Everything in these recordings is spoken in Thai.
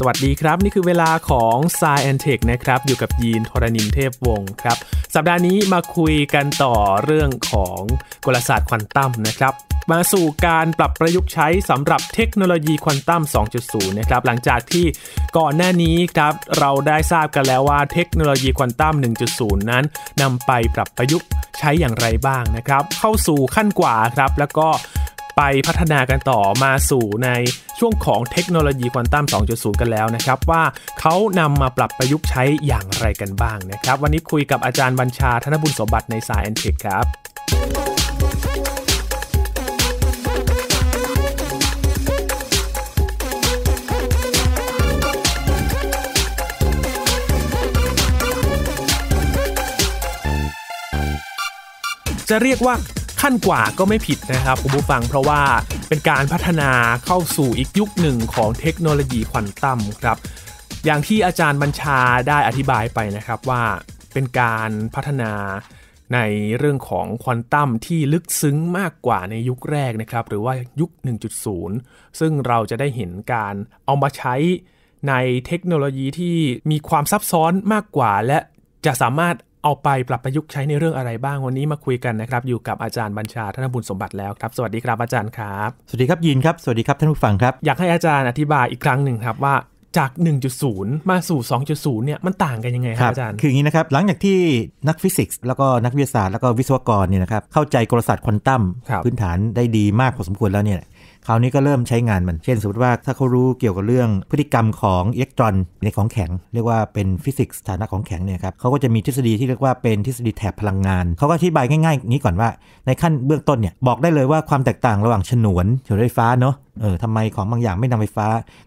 สวัสดีครับ นี่คือเวลาของ s ซแอนเทคนะครับ อยู่กับยีนทรณินเทพวงศ์ครับ สัปดาห์นี้มาคุยกันต่อเรื่องของกลศาสตร์ควอนตัมนะครับ มาสู่การปรับประยุกต์ใช้สำหรับเทคโนโลยีควอนตัม 2.0 นะครับ หลังจากที่ก่อนหน้านี้ครับ เราได้ทราบกันแล้วว่าเทคโนโลยีควอนตัม 1.0 นั้นนำไปปรับประยุกต์ใช้อย่างไรบ้างนะครับเข้าสู่ขั้นกว่าครับแล้วก็ไปพัฒนากันต่อมาสู่ในช่วงของเทคโนโลยีควอนตัม 2.0 กันแล้วนะครับว่าเขานำมาปรับประยุกต์ใช้อย่างไรกันบ้างนะครับ วันนี้คุยกับอาจารย์บัญชาธนบุญสมบัติในสายแอนเทคครับ จะเรียกว่าขั้น กว่าก็ไม่ผิดนะครับคุณผู้ฟังเพราะว่าเป็นการพัฒนาเข้าสู่อีกยุคหนึ่งของเทคโนโลยีควอนตัมครับ อย่างที่อาจารย์บัญชาได้อธิบายไปนะครับว่าเป็นการพัฒนาในเรื่องของควอนตัมที่ลึกซึ้งมากกว่าในยุคแรกนะครับ หรือว่ายุค 1.0 ซึ่งเราจะได้เห็นการเอามาใช้ในเทคโนโลยีที่มีความซับซ้อนมากกว่าและจะสามารถเอาไปปรับประยุกต์ใช้ในเรื่องอะไรบ้างวันนี้มาคุยกันนะครับ อยู่กับอาจารย์บัญชาธนบุญสมบัติแล้วครับ สวัสดีครับอาจารย์ครับ สวัสดีครับยินครับสวัสดีครับท่านผู้ฟังครับอยากให้อาจารย์อธิบายอีกครั้งหนึ่งครับว่าจาก 1.0 มาสู่ 2.0เนี่ยมันต่างกันยังไงครับอาจารย์คืออย่างนี้นะครับหลังจากที่นักฟิสิกส์แล้วก็นักวิทยาศาสตร์แล้วก็วิศวกรเนี่ยนะครับเข้าใจกลศาสตร์ควอนตัมพื้นฐานได้ดีมากพอสมควรแล้วเนี่ยคราวนี้ก็เริ่มใช้งานมัน เช่นสมมติว่าถ้าเขารู้เกี่ยวกับเรื่องพฤติกรรมของอิเล็กตรอน ในของแข็ง เรียกว่าเป็นฟิสิกส์สถานะของแข็งเนี่ยครับเขาก็จะมีทฤษฎีที่เรียกว่าเป็นทฤษฎีแถบพลังงาน เขาก็อธิบายง่ายๆนี้ก่อนว่าในขั้นเบื้องต้นเนี่ย บอกได้เลยว่าความแตกต่างระหว่างฉนวนฉนวนไฟฟ้าเนาะ เออทำไมของบางอย่างไม่นำไฟฟ้า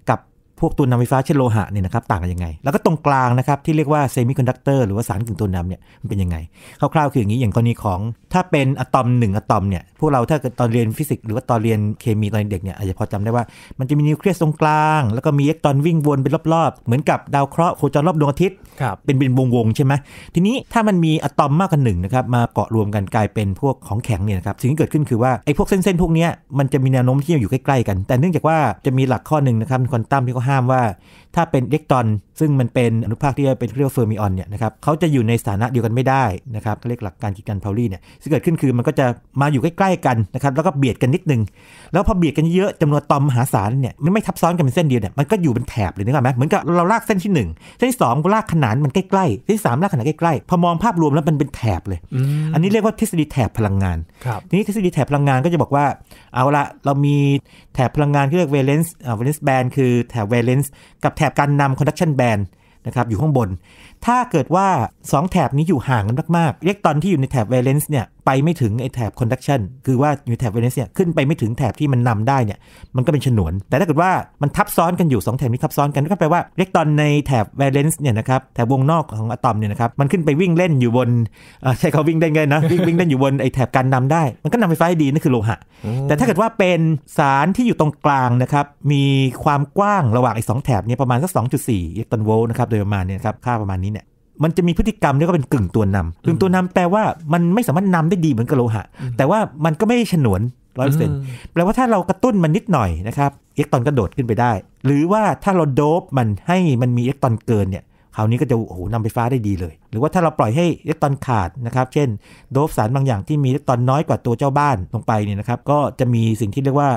กับพวกตัวนำไฟฟ้าเช่นโลหะเนี่ยนะครับต่างกันยังไง แล้วก็ตรงกลางนะครับที่เรียกว่าเซมิคอนดักเตอร์หรือว่าสารกึ่งตัวนำเนี่ยมันเป็นยังไง คร่าวๆคืออย่างนี้อย่างกรณีของ ถ้าเป็นอะตอมหนึ่งอะตอมเนี่ยพวกเราถ้าเกิดตอนเรียนฟิสิกส์หรือว่าตอนเรียนเคมีตอนเด็กเนี่ยอาจจะพอจำได้ว่ามันจะมีนิวเคลียสตรงกลาง แล้วก็มีอิเล็กตรอนวิ่งวนเป็นรอบๆ เหมือนกับดาวเคราะห์โคจรรอบดวงอาทิตย์เป็นเป็นวงๆใช่ไหมทีนี้ถ้ามันมีอะตอมมากกว่าหนึ่งนะครับมาเกาะรวมกันกลายเป็นพวกของแข็งเนี่ยนะครับสิ่งที่เกิดขึ้นคือว่าไอ้พวกเส้นๆพวกนี้มันจะมีแนวโน้มที่จะอยู่ใกล้ๆกัน แต่เนื่องจากว่าจะมีหลักข้อหนึ่งนะครับควอนตัมที่เขาห้ามว่าถ้าเป็นอิเล็กตรอนซึ่งมันเป็นอนุภาคที่เป็นเรียกว่าเฟอร์มิออนเนี่ยนะครับเขาจะอยู่ในสถานะเดียวกันไม่ได้นะครับเรียกหลักการกิจการพาวลีเนี่ยที่เกิดขึ้นคือมันก็จะมาอยู่ใกล้ๆกันนะครับแล้วก็เบียดกันนิดนึงแล้วพอเบียดกันเยอะจำนวนตอมมหาศาลเนี่ยมันไม่ทับซ้อนกันเป็นเส้นเดียวเนี่ยมันก็อยู่เป็นแถบเลยนึกออกไหมเหมือนกับเราลากเส้นที่1เส้นที่2ลากขนานมันใกล้ๆเส้นที่ 3ลากขนานใกล้ๆพอมองภาพรวมแล้วมันเป็นแถบเลยอันนี้เรียกว่าทฤษฎีแถบพลังงานทีนี้ทฤษฎีแถบพลังงานก็จะบอกว่า เอาละเรามีแถบพลังงานที่เรียกว a l e n c e v a l เลนส์แบนคือแถบ v a เลนส์กับแถบการนำ conduction band นะครับ อยู่ข้างบน ถ้าเกิดว่า 2 แถบนี้อยู่ห่างกันมากๆอิเล็กตรอนที่อยู่ในแถบ valence เนี่ยไปไม่ถึงไอ้แถบคอนดักชันคือว่าอยู่แถบเวนิสเนี่ยขึ้นไปไม่ถึงแถบที่มันนำได้เนี่ยมันก็เป็นฉนวน แต่ถ้าเกิดว่ามันทับซ้อนกันอยู่ 2 แถบนี้ทับซ้อนกันก็แปลว่าอิเล็กตรอนในแถบเวเลนซ์เนี่ยนะครับแถบวงนอกของอะตอมเนี่ยนะครับมันขึ้นไปวิ่งเล่นอยู่บนใช้เขาวิ่งเล่นไงนะวิ่งวิ่งเล่นอยู่บนไอ้แถบการนำได้ มันก็นำไฟฟ้าดีนั่นคือโลหะแต่ถ้าเกิดว่าเป็นสารที่อยู่ตรงกลางนะครับมีความกว้างระหว่างไอ้สองแถบเนี่ยประมาณสัก2.4อิเล็กตรอนโวลต์นะครับโดยประมาณเนี่ยครับค่าประมาณนี้เนี่ยมันจะมีพฤติกรรมเรียกว่าเป็นกึ่งตัวนำกึ่งตัวนำแปลว่ามันไม่สามารถนำได้ดีเหมือนกับโลหะ แต่ว่ามันก็ไม่ได้ฉนวนร้อยเปอร์เซ็นต์แปลว่าถ้าเรากระตุ้นมันนิดหน่อยนะครับเอ็กตอนกระโดดขึ้นไปได้ หรือว่าถ้าเราโดบมันให้มันมีเอ็กตอนเกินเนี่ยคราวนี้ก็จะโอ้โหนำไฟฟ้าได้ดีเลย หรือว่าถ้าเราปล่อยให้อิเล็กตรอนขาดนะครับ เช่น โดบสารบางอย่างที่มีอิเล็กตรอนน้อยกว่าตัวเจ้าบ้านลงไปเนี่ยนะครับก็จะมีสิ่งที่เรียกว่า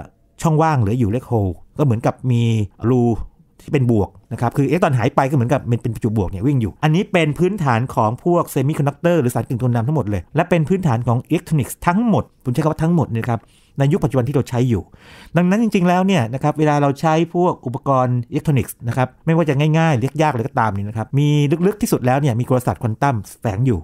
ช่องว่างเหลืออยู่เล็กโฮก็เหมือนกับมีรูที่เป็นบวกนะครับ คือเอ็กตรอนหายไปก็เหมือนกับเป็นประจุบวกเนี่ยวิ่งอยู่ อันนี้เป็นพื้นฐานของพวกเซมิคอนดักเตอร์หรือสารกึ่งทนนำทั้งหมดเลย และเป็นพื้นฐานของอิเล็กทรอนิกส์ทั้งหมดผมใช้คำว่าทั้งหมดนะครับในยุคปัจจุบันที่เราใช้อยู่ ดังนั้นจริงๆแล้วเนี่ยนะครับเวลาเราใช้พวกอุปกรณ์อิเล็กทรอนิกส์นะครับไม่ว่าจะง่ายๆเรียกยากเลยก็ตามนี่นะครับมีลึกๆที่สุดแล้วเนี่ยมีกลศาสตร์ควอนตัมแฝงอยู่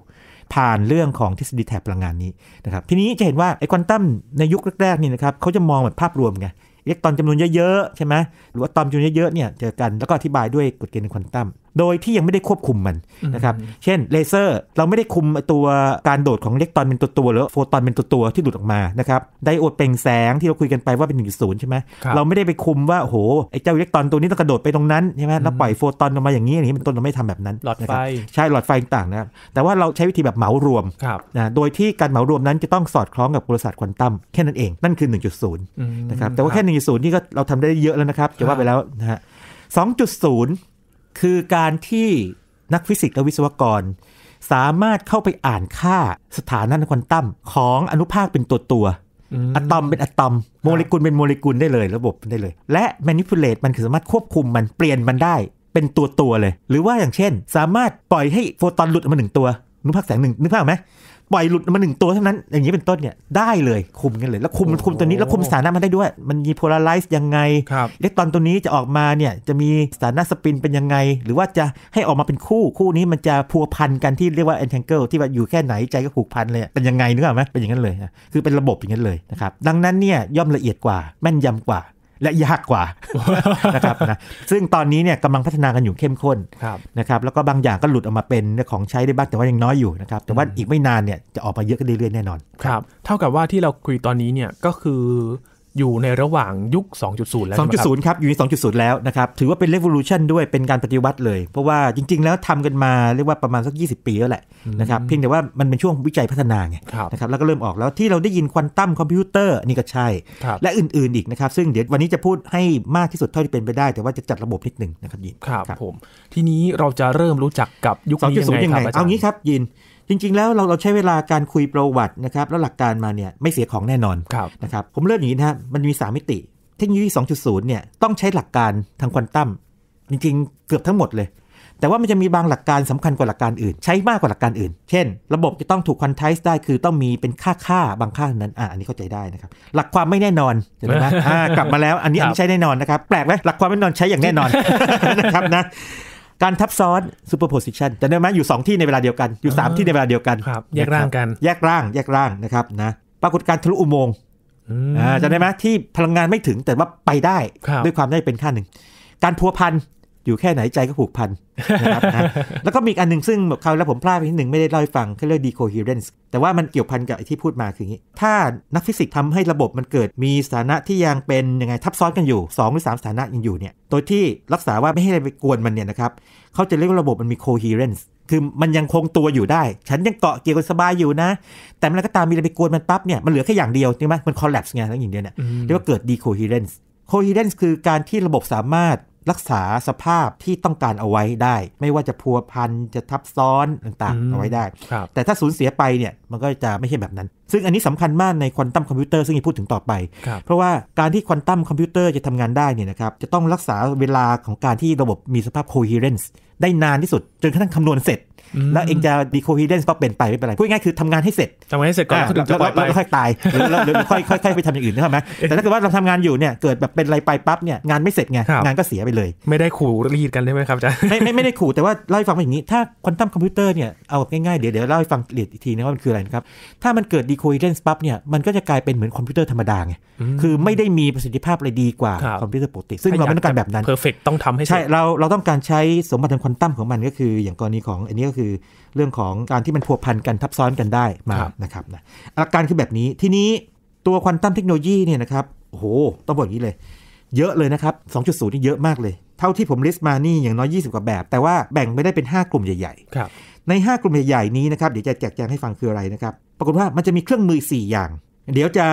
ผ่านเรื่องของทฤษฎีแถบพลังงานนี้นะครับทีนี้จะเห็นว่าไอ้ควอนตัมในยุคแรกๆนี่นะครับเขาจะมองแบบภาพรวมไงอิเล็กตรอนจำนวนเยอะๆใช่ไหมหรือว่าตอมจำนวนเยอะๆเนี่ยเจอกันแล้วก็อธิบายด้วยกฎเกณฑ์ควอนตัมโดยที่ยังไม่ได้ควบคุมมันนะครับ เช่นเลเซอร์เราไม่ได้คุมตัวการโดดของอิเล็กตรอนเป็นตัวตัวหรือโฟตอนเป็นตัวตัวที่ดูดออกมานะครับไดโอดเปล่งแสงที่เราคุยกันไปว่าเป็นหนึ่งศูนย์ใช่ไหมเราไม่ได้ไปคุมว่าโหไอ้เจ้าอิเล็กตรอนตัวนี้ต้องกระโดดไปตรงนั้นใช่ไหมแล้วปล่อยโฟตอนออกมาอย่างนี้อย่างนี้เป็นต้นเราไม่ทำแบบนั้นหลอดไฟใช่หลอดไฟต่างนะครับแต่ว่าเราใช้วิธีแบบเหมารวมนะโดยที่การเหมารวมนั้นจะต้องสอดคล้องกับกลศาสตร์ควอนตัมแค่นั้นเอง นั่นคือ 1.0นะครับแต่ว่าแค่1.0นี่ก็เราทำได้เยอะแล้วนะครับจะว่าไปแล้วนะฮะ2.0คือการที่นักฟิสิกส์และวิศวกร สามารถเข้าไปอ่านค่าสถานะควอนตัมของอนุภาคเป็นตัวตัวอะตอมเป็นอะตอม โมเลกุล เป็นโมเลกุลได้เลยระบบได้เลย และแมนิพูลเลตมันคือสามารถควบคุมมันเปลี่ยนมันได้เป็นตัวตัวเลย หรือว่าอย่างเช่นสามารถปล่อยให้โฟตอนหลุดออกมาหนึ่งตัวนุภาคแสงหนึ่งนึกภาพไหมปล่อยหลุดมาหนึ่งตัวเท่านั้นอย่างนี้เป็นต้นเนี่ยได้เลยคุมกันเลยแล้วคุมคุมตัวนี้แล้วคุมสถานะมันได้ด้วย มันมีโพลาไรซ์ยังไงเล็กตอนตัวนี้จะออกมาเนี่ยจะมีสถานะสปินเป็นยังไง หรือว่าจะให้ออกมาเป็นคู่คู่นี้มันจะพัวพันกันที่เรียกว่าแอนแทงเกิลที่ว่าอยู่แค่ไหนใจก็ผูกพันเลย เป็นยังไงนึกออกไหมเป็นอย่างนั้นเลย คือเป็นระบบอย่างนั้นเลยนะครับดังนั้นเนี่ยย่อมละเอียดกว่าแม่นยำกว่าและยากกว่านะครับนะซึ่งตอนนี้เนี่ยกำลังพัฒนากันอยู่เข้มข้นนะครับแล้วก็บางอย่างก็หลุดออกมาเป็นของใช้ได้บ้าง แต่ว่ายังน้อยอยู่นะครับแต่ว่าอีกไม่นานเนี่ยจะออกมาเยอะขึ้นเรื่อยๆแน่นอนครับเท่ากับว่าที่เราคุยตอนนี้เนี่ยก็คืออยู่ในระหว่างยุค 2.0 แล้ว2.0ครับ อยู่ใน2.0 แล้วนะครับ ถือว่าเป็น revolution ด้วย เป็นการปฏิวัติเลย เพราะว่าจริง ๆ แล้วทำกันมา เรียกว่าประมาณสัก 20 ปีแล้วแหละนะครับ เพียงแต่ว่ามันเป็นช่วงวิจัยพัฒนาไงนะครับ แล้วก็เริ่มออกแล้วที่เราได้ยินควอนตัมคอมพิวเตอร์นี่ก็ใช่ และอื่นๆ อีกนะครับ ซึ่งเดี๋ยววันนี้จะพูดให้มากที่สุดเท่าที่เป็นไปได้ แต่ว่าจะจัดระบบนิดนึงนะครับยินครับผม ทีนี้เราจะเริ่มรู้จักกับยุค2.0ยังไงเอางี้ครับยินจริง ๆ แล้วเราเราใช้เวลาการคุยประวัตินะครับ แล้วหลักการมาเนี่ยไม่เสียของแน่นอนนะครับ ผมเลือกอย่างนี้นะครับมันมี3มิติเทคโนโลยี2.0เนี่ยต้องใช้หลักการทางควอนตัมจริง ๆ เกือบทั้งหมดเลย แต่ว่ามันจะมีบางหลักการสำคัญกว่าหลักการอื่น ใช้มากกว่าหลักการอื่น เช่น ระบบจะต้องถูกควอนไทส์ได้คือต้องมีเป็นค่าค่าบางค่านั้นอ่าอันนี้เข้าใจได้นะครับ หลักความไม่แน่นอนเห็นไหมอ่ากลับมาแล้วอันนี้อันนี้ใช้แน่นอนนะครับ แปลกไหมหลักความไม่แน่นอนใช้อย่างแน่นอนนะครับนะการทับซ้อนซูเปอร์โพสิชันจะได้ไหมอยู่ 2 ที่ในเวลาเดียวกันอยู่ 3 ที่ในเวลาเดียวกันครับแยกร่างกัน แยกร่าง แยกร่างนะครับนะปรากฏการทะลุอุโมงค์จะได้ไหมที่พลังงานไม่ถึงแต่ว่าไปได้ด้วยความได้เป็นค่าหนึ่ง การพัวพันอยู่แค่ไหนใจก็ผูกพันนะครับนะแล้วก็มีอันนึงซึ่งเขาแล้วผมพลาดไปนิดหนึ่งไม่ได้เล่าให้ฟังเขาเรียกดีโคเฮเรนซ์แต่ว่ามันเกี่ยวพันกับที่พูดมาคืออย่างนี้ ถ้านักฟิสิกส์ทำให้ระบบมันเกิดมีสถานะที่ยังเป็นยังไงทับซ้อนกันอยู่ 2 หรือ 3สถานะยังอยู่เนี่ยตัวที่รักษาว่าไม่ให้อะไรไปกวนมันเนี่ยนะครับเขาจะเรียกว่าระบบมันมีโคเฮเรนซ์คือมันยังคงตัวอยู่ได้ ฉันยังเกาะเกี่ยวกันสบายอยู่นะ แต่มันก็ตามมีอะไรไปกวนมันปั๊บเนี่ยมันเหลือแค่อย่างเดียวใช่ไหมมัน collapse ไงทั้งอย่างเดียวเนี่ยเรียกว่าเกิดดีโคเฮเรนซ์โคเฮเรนซ์คือการที่ระบบสามารถรักษาสภาพที่ต้องการเอาไว้ได้ ไม่ว่าจะพัวพันจะทับซ้อนต่างๆ เอาไว้ได้ แต่ถ้าสูญเสียไปเนี่ยมันก็จะไม่ใช่แบบนั้นซึ่งอันนี้สำคัญมากในควอนตัมคอมพิวเตอร์ซึ่งจะพูดถึงต่อไป เพราะว่าการที่ควอนตัมคอมพิวเตอร์จะทำงานได้เนี่ยนะครับจะต้องรักษาเวลาของการที่ระบบมีสภาพโคเฮเรนซ์ได้นานที่สุดจนกระทั่งคำนวณเสร็จแล้วเองจะดีโคฮีเดนซ์ก็เป็นไปไม่เป็นไรพูดง่ายคือทำงานให้เสร็จทำงานให้เสร็จก่อนแล้วแล้วค่อยตายแล้วค่อยค่อยไปทำอย่างอื่นนะครับไหมแต่ถ้าเกิดว่าเราทำงานอยู่เนี่ยเกิดแบบเป็นอะไรไปปั๊บเนี่ยงานไม่เสร็จไงงานก็เสียไปเลยไม่ได้ขู่รีดกันใช่ไหมครับจ๊ะไม่ไม่ไม่ได้ขู่แต่ว่าเล่าให้ฟังว่าอย่างนี้ ถ้าควอนตัมคอมพิวเตอร์เนี่ยเอาง่ายๆเดี๋ยวเดี๋ยวเล่าให้ฟังละเอียดอีกทีนะว่ามันคืออะไรนะครับถ้ามันเกิดดีโคฮีเดนซ์ปั๊บเนี่ยมันก็จะกลายเป็นเหมือนคอมพิวเตอร์ธรรมดาไงคือไม่ได้มีประสิทธิภาพอะไรดีกว่าคอมพิวเตอร์ปกติซึ่งเราไม่ต้องการแบบนั้นเพอร์เฟกต์ต้องทำให้ใช่เราเราต้องการใช้สมบัติทางควอนตัมของมันก็คืออย่างกรณีของอันนี้ก็คคือเรื่องของการที่มันพัวพันกัน ทับซ้อนกันได้มานะครับนะอาการคือแบบนี้ ทีนี้ตัวควอนตัมเทคโนโลยีเนี่ยนะครับ โอ้โหต้องบอกอย่างนี้เลย เยอะเลยนะครับ 2.0นี่เยอะมากเลย เท่าที่ผมลิสต์มา นี่อย่างน้อย20 กว่าแบบ แต่ว่าแบ่งไม่ได้เป็น 5 กลุ่มใหญ่ๆใน 5 กลุ่มใหญ่ๆนี้นะครับ เดี๋ยวจะแจกแจงให้ฟังคืออะไรนะครับ ปรากฏว่ามันจะมีเครื่องมือ 4 อย่าง เดี๋ยวจะ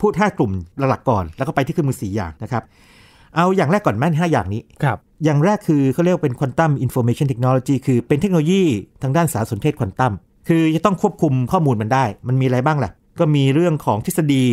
พูด 5 กลุ่มหลักก่อน แล้วก็ไปที่เครื่องมือ 4 อย่างนะครับ เอาอย่างแรกก่อนแม่น5อย่างนี้ครับอย่างแรกคือเขาเรียกเป็นควอนตัมอินโฟเมชันเทคโนโลยีคือเป็นเทคโนโลยีทางด้านสารสนเทศควอนตัมคือจะต้องควบคุมข้อมูลมันได้ มันมีอะไรบ้างล่ะ ก็มีเรื่องของทฤษฎี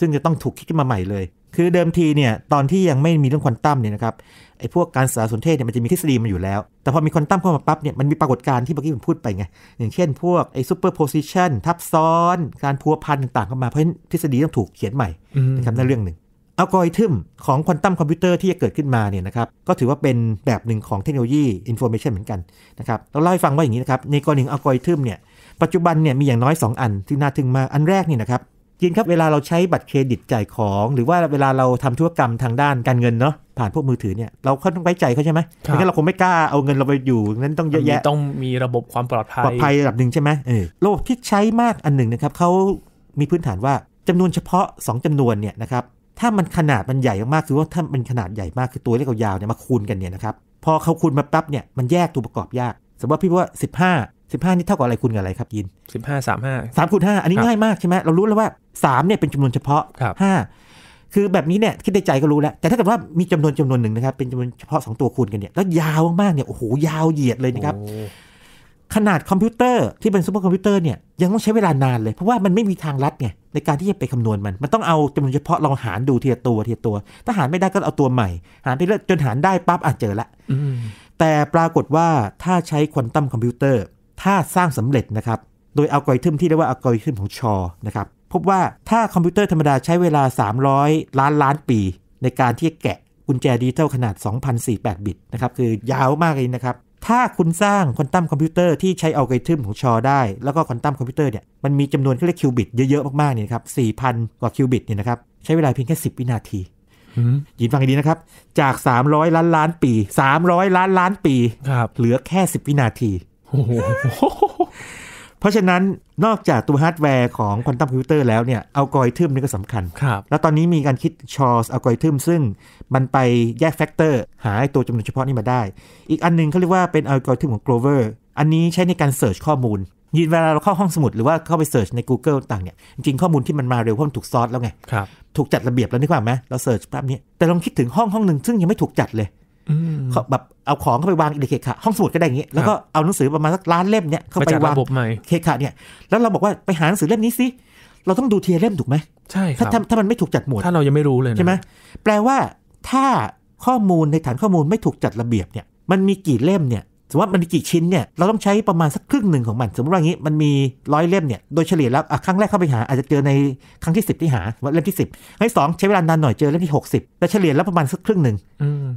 ซึ่งจะต้องถูกคิดขึ้นมาใหม่เลย คือเดิมทีเนี่ยตอนที่ยังไม่มีเรื่องควอนตัมเนี่ยนะครับไอ้พวกการสารสนเทศเนี่ยมันจะมีทฤษฎีมันอยู่แล้ว แต่พอมีควอนตัมเข้ามาปั๊บเนี่ยมันมีปรากฏการณ์ที่เมื่อกี้ผมพูดไปไงอย่างเช่น พวกไอ้ซูเปอร์โพซิชันทับซ้อนการพัวพันต่างๆเข้ามาเพราะฉะนั้นทฤษฎีต้องถูกเขียนใหม่นะครับนั่นเรื่องหนึ่งอัลกอริทึมของควอนตัมคอมพิวเตอร์ที่จะเกิดขึ้นมาเนี่ยนะครับก็ถือว่าเป็นแบบหนึ่งของเทคโนโลยีอินโฟเมชันเหมือนกันนะครับเราเล่าให้ฟังว่าอย่างนี้นะครับ ในกรณีอัลกอริทึมเนี่ยปัจจุบันเนี่ยมีอย่างน้อย 2 อัน ที่น่าทึ่งมาอันแรกนี่นะครับยินครับเวลาเราใช้บัตรเครดิตจ่ายของ หรือว่าเวลาเราทำธุรกรรมทางด้านการเงินเนาะผ่านพวกมือถือเนี่ยเราค่อนข้างไว้ใจเขาใช่ไหมไม่งั้นเราคงไม่กล้าเอาเงินเราไปอยู่ นั้นต้องเยอะแยะต้องมีระบบความปลอดภัยปลอดภัยระดับหนึ่งใช่ไหมเออระบบที่ใช้มากอันหนึ่งนะครับเขามีพื้นฐานว่าจำนวนเฉพาะ 2 จำนวนเนี่ยนะครับถ้ามันขนาดมันใหญ่มากคือว่าถ้ามันขนาดใหญ่มากคือตัวเลขยาวๆเนี่ยมาคูณกันเนี่ยนะครับพอเขาคูณมาปั๊บเนี่ยมันแยกตัวประกอบยากสมมติพี่ว่า 15 15 นี่เท่ากับอะไรคูณกับอะไรครับ ยิน 15 35 3คูณ5อันนี้ง่ายมาก ใช่ไหมเรารู้แล้วว่า 3 เนี่ยเป็นจำนวนเฉพาะ5คือแบบนี้เนี่ยคิดในใจก็รู้แล้วแต่ถ้าเกิดว่ามีจำนวนจำนวนหนึ่งนะครับเป็นจำนวนเฉพาะ2ตัวคูณกันเนี่ย แล้วยาวมากเนี่ยโอ้โหยาวเหยียดเลยนะครับขนาดคอมพิวเตอร์ที่เป็นซูเปอร์คอมพิวเตอร์เนี่ยยังต้องใช้เวลานานเลย เพราะว่ามันไม่มีทางลัดไง ในการที่จะไปคำนวณมัน มันต้องเอาจำนวนเฉพาะลองหารดูทีละตัวทีละตัว ถ้าหารไม่ได้ก็เอาตัวใหม่ หารไปเรื่อยจนหารได้ปั๊บอาจเจอละแต่ปรากฏว่าถ้าใช้ควอนตัมคอมพิวเตอร์ถ้าสร้างสำเร็จนะครับ โดยอัลกอริทึมที่เรียกว่าอัลกอริทึมของชอนะครับ พบว่าถ้าคอมพิวเตอร์ธรรมดาใช้เวลา 300 ล้านล้านปี ในการที่จะแกะกุญแจดิจิตอลขนาด2,048 บิตนะครับคือยาวมากเลยนะครับถ้าคุณสร้างควอนตัมคอมพิวเตอร์ที่ใช้อัลกอริทึมของชอได้แล้วก็ควอนตัมคอมพิวเตอร์เนี่ย มันมีจำนวนเขาเรียกคิวบิตเยอะๆ มากๆเนี่ยครับ่พันกว่าคิวบิตเนี่ยนะครับ ใช้เวลาเพียงแค่ 10 วินาทียินฟังดีนะครับ จาก 300 ล้านล้านปี 300 ล้านล้านปี ครับ เหลือแค่ 10 วินาทีเพราะฉะนั้นนอกจากตัวฮาร์ดแวร์ของควอนตัมคอมพิวเตอร์แล้วเนี่ยอัลกอริทึมนี่ก็สำคัญครับแล้วตอนนี้มีการคิดชอสอัลกอริทึมซึ่ง มันไปแยกแฟกเตอร์หาตัวจำนวนเฉพาะนี่มาได้ อีกอันนึงเขาเรียกว่าเป็นอัลกอริทึมของ Grover อันนี้ใช้ในการเสิร์ชข้อมูล ยินเวลาเราเข้าห้องสมุดหรือว่าเข้าไปเสิร์ชใน Google ต่างเนี่ยจริงข้อมูลที่มันมาเร็วเพราะมันถูกซอสแล้วไงครับถูกจัดระเบียบแล้วนึกวามไหมเราเสิร์ชภบบนี้แต่ลองคิดถึงห้องห้องหนึ่งซึ่งยังไม่ถูกจัดเลยแบบเอาของเข้าไปวางในเขตขะห้องสมุดก็ได้อย่างนี้ แล้วก็เอาหนังสือประมาณสักล้านเล่มเนี่ยเข้าไปวางเขตขะเนี่ยแล้วเราบอกว่าไปหาหนังสือเล่มนี้สิเราต้องดูเทียเล่มถูกไหมใช่ครับถ้าถ้ามันไม่ถูกจัดหมวดถ้าเรายังไม่รู้เลยใช่ไหมแปลว่าถ้าข้อมูลในฐานข้อมูลไม่ถูกจัดระเบียบเนี่ยมันมีกี่เล่มเนี่ยสมมติว่ามันมีกี่ชิ้นเนี่ยเราต้องใช้ประมาณสักครึ่งหนึ่งของมันสมมติว่างี้มันมีร้อยเล่มเนี่ยโดยเฉลี่ยแล้วครั้งแรกเข้าไปหาอาจจะเจอในครั้งที่ 10ที่หาว่าเล่มที่ 10ครั้งที่สองใช้เวลานานหน่อยเจอเล่มที่ 60 แล้วเฉลี่ยแล้วประมาณสักครึ่งหนึ่ง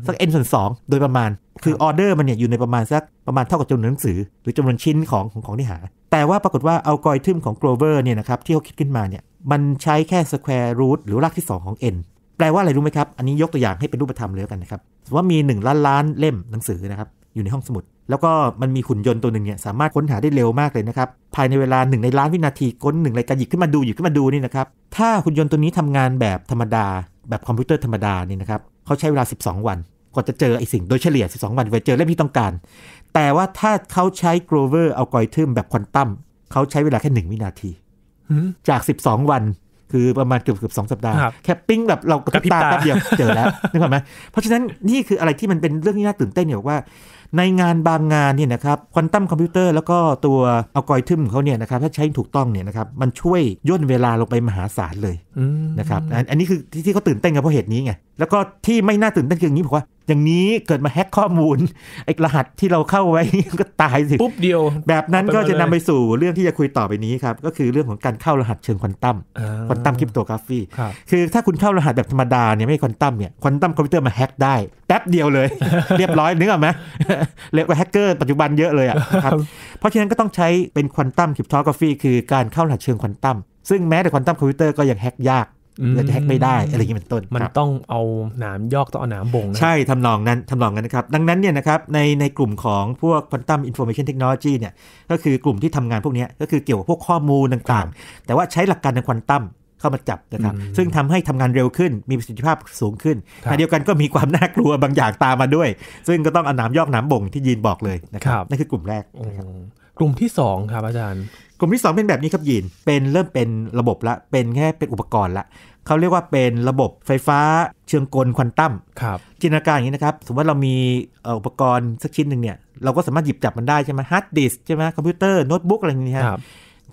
สัก n ส่วน2โดยประมาณคือออเดอร์มันเนี่ยอยู่ในประมาณสักประมาณเท่ากับจำนวนหนังสือหรือจำนวนชิ้นของของที่หา แต่ว่าปรากฏว่าอัลกอริทึมของ Grover เนี่ยนะครับที่เขาคิดขึ้นมาเนี่ยมันใช้แค่ square root หรือรากที่2ของ n แปลว่าอะไรรู้ไหมครับอันนี้ยกตัวอย่างให้เป็นรูปธรรมเลยกันนะครับสมมติว่ามี1ล้านล้านเล่มหนังสือนะครับอยู่ในห้องสมุดแล้วก็มันมีหุ่นยนต์ตัวหนึ่งเนี่ยสามารถค้นหาได้เร็วมากเลยนะครับ ภายในเวลาหนึ่งในล้านวินาทีค้นหนึ่งรายการหยิบขึ้นมาดูหยิบขึ้นมาดูนี่นะครับถ้าหุ่นยนต์ตัวนี้ทำงานแบบธรรมดา แบบคอมพิวเตอร์ธรรมดานี่นะครับเขาใช้เวลา 12 วันก่อนจะเจอไอสิ่งโดยเฉลี่ย 12 วันกว่าเจอเล่มที่ต้องการ แต่ว่าถ้าเขาใช้ Grover เอากอยทึมแบบควอนตัมเขาใช้เวลาแค่ 1 วินาทีจาก 12 วันคือประมาณเกือบเกือบสองสัปดาห์แค่ปิ้งแบบเรากระพริบตาแป๊บเดียวเจอแล้วนึกออกไหมเพราะฉะนั้นนี่คืออะไรที่มันเป็นเรื่องที่น่าตื่นเต้นเนี่ยว่าในงานบางงานเนี่ยนะครับควอนตัมคอมพิวเตอร์แล้วก็ตัวอัลกอริทึมเขาเนี่ยนะครับถ้าใช้ถูกต้องเนี่ยนะครับมันช่วยย่นเวลาลงไปมหาศาลเลยนะครับอันนี้คือที่เขาตื่นเต้นกันเพราะเหตุนี้ไงแล้วก็ที่ไม่น่าตื่นเต้นคืออย่างนี้ผมว่าอย่างนี้เกิดมาแฮกข้อมูลไอ้รหัสที่เราเข้าไว้ก็ตายสิปุ๊บเดียวแบบนั้นก็จะนำไปสู่เรื่องที่จะคุยต่อไปนี้ครับ ก็คือเรื่องของการเข้ารหัสเชิงควอนตัมควอนตัมคริปโตกราฟีคือถ้าคุณเข้ารหัสแบบธรรมดาเนี่ยไม่ควอนตัมเนี่ยควอนตัมคอมพิวเตอร์มาแฮกได้แป๊บเดียวเลย เรียบร้อยนึกออกไหม เรียกว่าแฮกเกอร์ปัจจุบันเยอะเลยอ่ะครับเพราะฉะนั้นก็ต้องใช้เป็นควอนตัมคริปโตกราฟีคือการเข้ารหัสเชิงควอนตัมซึ่งแม้แต่ควอนตัมคอมพิวเตอร์ก็ยังแฮกยากเราจะแฮกไม่ได้ อะไรอย่างนี้เป็นต้น มันต้องเอาหนามยอกต้องเอาหนามบงนะใช่ทำนองนั้นทำนองนั้นนะครับ ดังนั้นเนี่ยนะครับในในกลุ่มของพวก Quantum Information Technology เนี่ยก็คือกลุ่มที่ทำงานพวกนี้ก็คือเกี่ยวกับพวกข้อมูลต่างๆ แต่ว่าใช้หลักการในควอนตัมเข้ามาจับนะครับ ซึ่งทำให้ทำงานเร็วขึ้นมีประสิทธิภาพสูงขึ้นแต่เดียวกันก็มีความน่ากลัวบางอย่างตามมาด้วย ซึ่งก็ต้องเอาหนามยอกหนามบ่งที่ยีนบอกเลยนะครับนั่นคือกลุ่มแรกกลุ่มที่ 2 ครับอาจารย์ลุ่มที่2เป็นแบบนี้ครับยีนเป็นเริ่มเป็นระบบละเป็นแค่เป็นอุปกรณ์ละเขาเรียกว่าเป็นระบบไฟฟ้าเชิงกลควอนตัมจินตนาการอย่างนี้นะครับ สมมติว่าเรามีอุปกรณ์สักชิ้นหนึ่งเนี่ย เราก็สามารถหยิบจับมันได้ใช่ไหมฮาร์ดดิสใช่ไหมคอมพิวเตอร์ โน้ตบุ๊ก อะไรอย่างนี้ครับ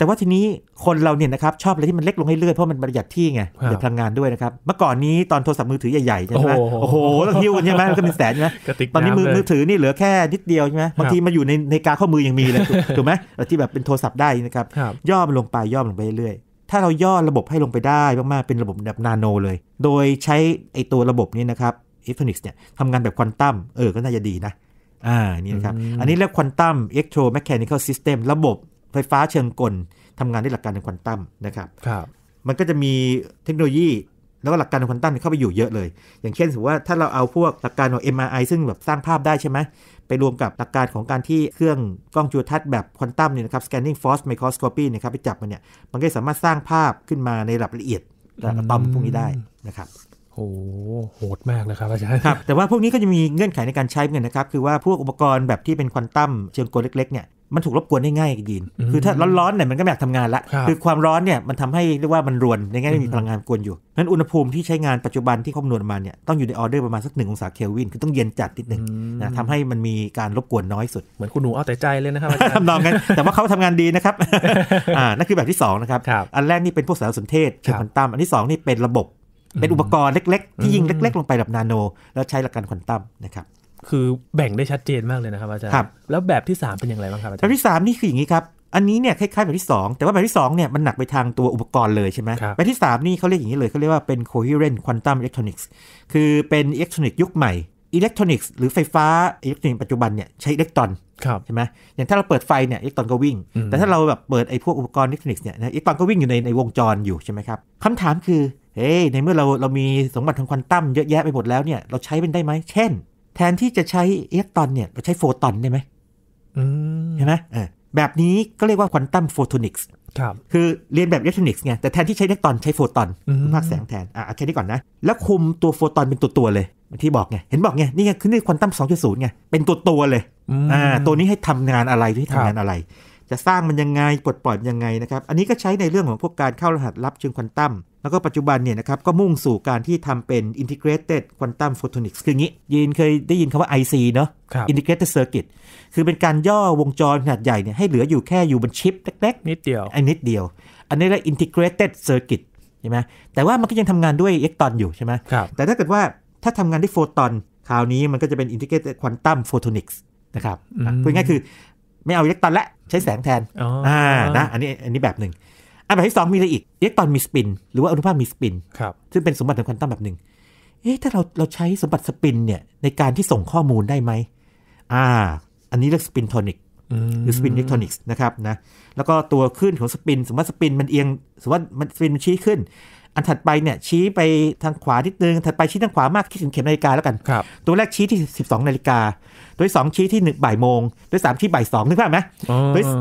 แต่ว่าทีนี้คนเราเนี่ยนะครับชอบอะไรที่มันเล็กลงให้เลื่อนเพราะมันประหยัดที่ไงประหยัดพลังงานด้วยนะครับ เมื่อก่อนนี้ตอนโทรศัพท์มือถือใหญ่ๆใช่ไหมโอ้โหต้องหิ้วใช่ไหมก็เป็นแสนใช่ไหมตอนนี้มือมือถือนี่เหลือแค่นิดเดียวใช่ไหมบางทีมาอยู่ในในกาข้อมือยังมีเลยถูกไหมที่แบบเป็นโทรศัพท์ได้นะครับ ย่อมลงไปย่อมลงไปเรื่อยถ้าเราย่อระบบให้ลงไปได้มากๆ เป็นระบบแบบนาโนเลย โดยใช้ไอตัวระบบนี้นะครับอิเล็กทรอนิกส์เนี่ยทำงานแบบควอนตัม เออ ก็น่าจะดีนะ อ่า นี่นะครับ อันนี้เรียกควอนตัมอิเล็กโทรแมชชีนิคอลซิสเต็มระบบไฟฟ้าเชิงกลทำงานด้วยหลักการทางควอนตัมนะครับครับ มันก็จะมีเทคโนโลยีแล้วก็หลักการทางควอนตัมเข้าไปอยู่เยอะเลย อย่างเช่นสมมติว่าถ้าเราเอาพวกหลักการของ MRI ซึ่งแบบสร้างภาพได้ใช่ไหม ไปรวมกับหลักการของการที่เครื่องกล้องจุลทรรศน์แบบควอนตัมเนี่ยนะครับ scanning force microscopy นะครับไปจับมันเนี่ย มันก็สามารถสร้างภาพขึ้นมาในระดับละเอียดระดับอะตอมพวกนี้ได้นะครับ โอหโหดมากนะครับอาจารย์ครับ แต่ว่าพวกนี้ก็จะมีเงื่อนไขในการใช้เงินนะครับ คือว่าพวกอุปกรณ์แบบที่เป็นควอนตัมเชิงกลเล็กๆเนี่ยมันถูกรบกวนได้ง่ายยีนคือถ้าร้อนๆเนี่ยมันก็ไม่อยากทำงานละ คือความร้อนเนี่ย มันทำให้เรียกว่ามันรวนในแง่ที่มีพลังงานกวนอยู่ นั้นอุณหภูมิที่ใช้งานปัจจุบันที่คำนวณมาเนี่ยต้องอยู่ในออเดอร์ประมาณสักหนึ่งองศาเคลวิน คือต้องเย็นจัดนิดหนึ่งนะทำให้มันมีการรบกวนน้อยสุด เหมือนคุณหนูเอาแต่ใจเลยนะครับทำนองกันแต่ว่าเขาทำงานดีนะครับ อ่า นั่นคือแบบที่2นะครับ อันแรกนี่เป็นพวกสารสนเทศเชิงวันตัมอันที่ 2 นี่เป็นระบบ เป็นอุปกรณ์เล็กๆ ที่ยิงเล็ก ๆลงไปแบบนาโน แล้วใช้หลักการควอนตัมนะครับคือแบ่งได้ชัดเจนมากเลยนะครับอาจารย์ครับแล้วแบบที่ 3 เป็นอย่างไรบ้างครับอาจารย์แบบที่3นี่คืออย่างนี้ครับอันนี้เนี่ยคล้ายๆแบบที่ 2 แต่ว่าแบบที่2เนี่ยมันหนักไปทางตัวอุปกรณ์เลยใช่ไหมแบบที่ 3 นี่เขาเรียกอย่างนี้เลยเขาเรียกว่าเป็น coherent quantum electronics คือเป็นอิเล็กทรอนิกส์ยุคใหม่ อิเล็กทรอนิกส์หรือไฟฟ้าอิเล็กทรอนิกส์ปัจจุบันเนี่ยใช้อิเล็กตรอนใช่ไหมอย่างถ้าเราเปิดไฟเนี่ยอิเล็กตรอนก็วิ่งแต่ถ้าเราแบบเปิดไอ้พวกอุปกรณ์อิเล็กทรอนิกส์เนี่ยอิเล็กตรอนก็วิ่งอยู่ในในวงจรอยู่ใช่ไหมครับคำถามคือเฮ้ยในเมื่อเราเรามีสมบัติทางควอนตัมเยอะแยะไปหมดแล้วเนี่ยเราใช้เป็นได้ไหมเช่นแทนที่จะใช้อิเล็กตรอนเนี่ยเราใช้โฟตอนได้ไหมเห็นไหมแบบนี้ก็เรียกว่าควอนตัมโฟโอนิกส์ครับคือเรียนแบบอิเล็กทรอนิกส์ไงแต่แทนที่ใช้อิเล็กตรอนใช้โฟตอนภาคแสงแทนอ่ะแค่นี้ก่อนนะ แล้วคุมตัวโฟตอนเป็นตัวตัวเลยที่บอกไงเห็นบอกไงนี่ไงคือนี่ควอนตัมสองจุดศูนย์ไงเป็นตัวตัวเลยอ่าตัวนี้ให้ทำงานอะไรที่ทำงานอะไร จะสร้างมันยังไงปลดปล่อยยังไงนะครับ อันนี้ก็ใช้ในเรื่องของพวกการเข้ารหัสลับเชิงควอนตัมแล้วก็ปัจจุบันเนี่ยนะครับก็มุ่งสู่การที่ทำเป็น integrated quantum photonics คืองี้ยินเคยได้ยินคำว่า IC เนาะ integrated circuit คือเป็นการย่อวงจรขนาดใหญ่เนี่ยให้เหลืออยู่แค่อยู่บนชิปเล็กๆนิดเดียวอันนิดเดียว อันนี้เรียก integrated circuit ใช่ไหมแต่ว่ามันก็ยังทำงานด้วยอิเล็กตรอนอยู่ใช่ไหมแต่ถ้าเกิดว่าถ้าทำงานด้วยโฟตอนคราวนี้มันก็จะเป็น integrated quantum photonics นะครับพูดง่ายคือไม่เอาอิเล็กตรอนละใช้แสงแทนอ่านะอันนี้อันนี้แบบหนึ่งอันแบบที่สองมีอะไรอีกอิเล็กตรอนมีสปิน หรือว่าอนุภาคมีสปิน ครับ ซึ่งเป็นสมบัติของควอนตัมแบบหนึ่ง เอ๊ะถ้าเราเราใช้สมบัติสปินเนี่ยในการที่ส่งข้อมูลได้ไหม อ่า อันนี้เรียกสปินโทนิกหรือสปินอิเล็กทรอนิกส์นะครับนะ แล้วก็ตัวขึ้นของสปิน สมมติสปิน มันเอียงสมมติมันสปินมันชี้ขึ้นอันถัดไปเนี่ยชี้ไปทางขวานิดนึงถัดไปชี้ทางขวามากคิดถึงเข็มนาฬิกาแล้วกัน ตัวแรกชี้ที่ 12นาฬิกาตัวที่สองชี้ที่1บ่ายโมงตัวที่สามชี้บ่ายสองนึกภาพไหม